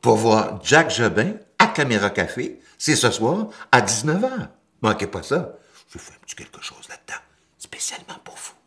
pour voir Jack Jobin à Caméra Café. C'est ce soir à 19h. Manquez pas ça. Je fais un petit quelque chose là-dedans, spécialement pour vous.